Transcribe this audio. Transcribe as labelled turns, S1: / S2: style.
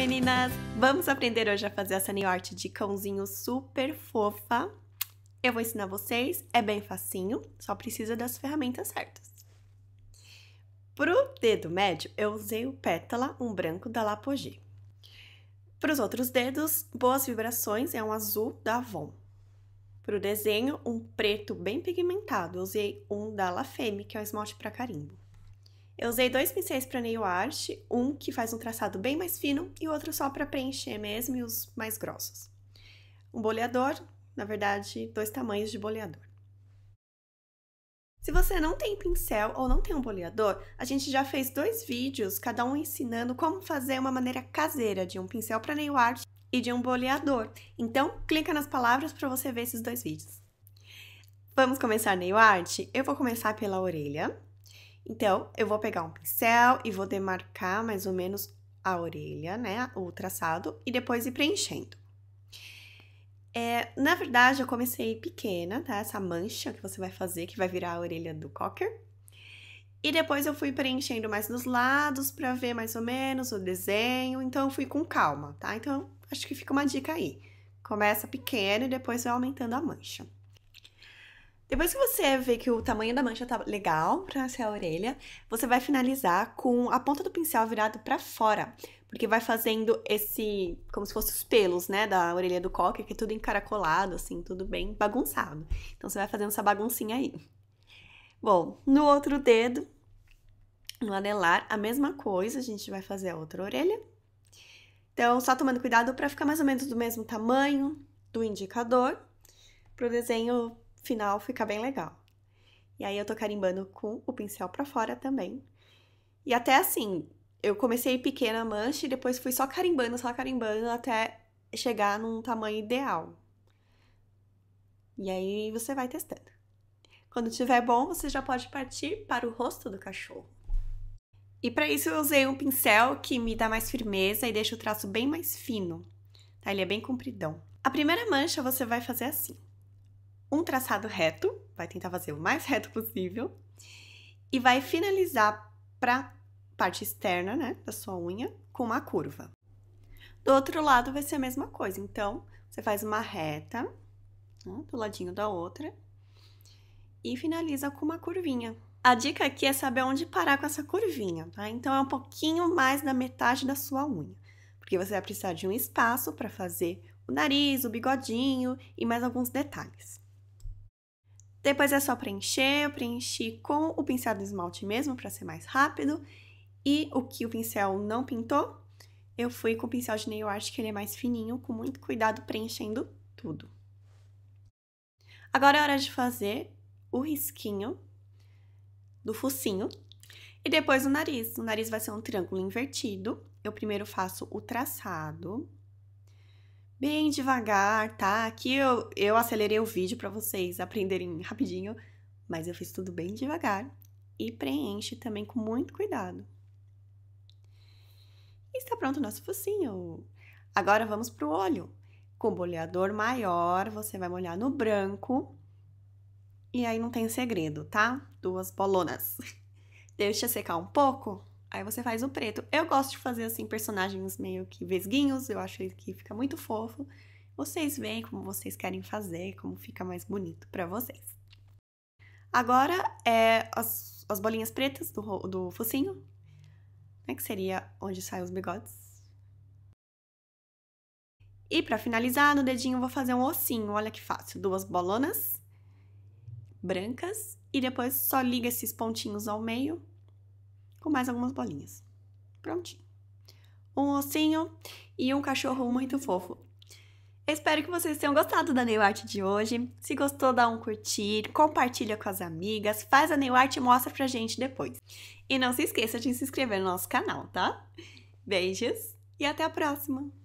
S1: meninas! Vamos aprender hoje a fazer essa art de cãozinho super fofa. Eu vou ensinar vocês, é bem facinho, só precisa das ferramentas certas. Pro dedo médio, eu usei o pétala, um branco da Lapogee. Para os outros dedos, Boas Vibrações é um azul da Avon. Para o desenho, um preto bem pigmentado, eu usei um da La Femme, que é um esmalte para carimbo. Eu usei dois pincéis para nail art, um que faz um traçado bem mais fino e o outro só para preencher mesmo e os mais grossos. Um boleador, na verdade, dois tamanhos de boleador. Se você não tem pincel ou não tem um boleador, a gente já fez dois vídeos, cada um ensinando como fazer uma maneira caseira de um pincel para nail art e de um boleador. Então, clica nas palavras para você ver esses dois vídeos. Vamos começar nail art? Eu vou começar pela orelha. Então, eu vou pegar um pincel e vou demarcar mais ou menos a orelha, né? O traçado, e depois ir preenchendo. É, na verdade, eu comecei pequena, tá? Essa mancha que você vai fazer, que vai virar a orelha do cocker. E depois eu fui preenchendo mais nos lados para ver mais ou menos o desenho. Então, eu fui com calma, tá? Então, acho que fica uma dica aí. Começa pequeno e depois vai aumentando a mancha. Depois que você vê que o tamanho da mancha tá legal pra ser a orelha, você vai finalizar com a ponta do pincel virado para fora, porque vai fazendo esse, como se fossem os pelos, né, da orelha do coque, que é tudo encaracolado, assim, tudo bem bagunçado. Então você vai fazendo essa baguncinha aí. Bom, no outro dedo, no anelar, a mesma coisa, a gente vai fazer a outra orelha. Então, só tomando cuidado para ficar mais ou menos do mesmo tamanho do indicador, para o desenho final fica bem legal. E aí eu tô carimbando com o pincel para fora também. E até assim, eu comecei pequena mancha e depois fui só carimbando, só carimbando até chegar num tamanho ideal. E aí você vai testando. Quando tiver bom, você já pode partir para o rosto do cachorro. E para isso eu usei um pincel que me dá mais firmeza e deixa o traço bem mais fino. Tá? Ele é bem compridão. A primeira mancha você vai fazer assim um traçado reto, vai tentar fazer o mais reto possível, e vai finalizar para parte externa, né, da sua unha, com uma curva. Do outro lado vai ser a mesma coisa, então você faz uma reta né, do ladinho da outra e finaliza com uma curvinha. A dica aqui é saber onde parar com essa curvinha, tá? Então é um pouquinho mais da metade da sua unha, porque você vai precisar de um espaço para fazer o nariz, o bigodinho e mais alguns detalhes. Depois é só preencher, eu preenchi com o pincel do esmalte mesmo para ser mais rápido. E o que o pincel não pintou, eu fui com o pincel de nail art, que ele é mais fininho, com muito cuidado preenchendo tudo. Agora é hora de fazer o risquinho do focinho e depois o nariz. O nariz vai ser um triângulo invertido. Eu primeiro faço o traçado bem devagar, tá? Aqui eu, eu acelerei o vídeo para vocês aprenderem rapidinho, mas eu fiz tudo bem devagar e preenche também com muito cuidado. E está pronto o nosso focinho. Agora vamos para o olho. Com boleador maior, você vai molhar no branco. E aí não tem segredo, tá? Duas bolonas. Deixa secar um pouco Aí você faz o preto. Eu gosto de fazer, assim, personagens meio que vesguinhos, eu acho que fica muito fofo. Vocês veem como vocês querem fazer, como fica mais bonito para vocês. Agora, é as, as bolinhas pretas do, do focinho, né, que seria onde saem os bigodes. E para finalizar, no dedinho vou fazer um ossinho, olha que fácil. Duas bolonas brancas e depois só liga esses pontinhos ao meio com mais algumas bolinhas. Prontinho. Um ossinho e um cachorro muito fofo. Espero que vocês tenham gostado da nail art de hoje. Se gostou, dá um curtir, compartilha com as amigas, faz a nail art e mostra pra gente depois. E não se esqueça de se inscrever no nosso canal, tá? Beijos e até a próxima!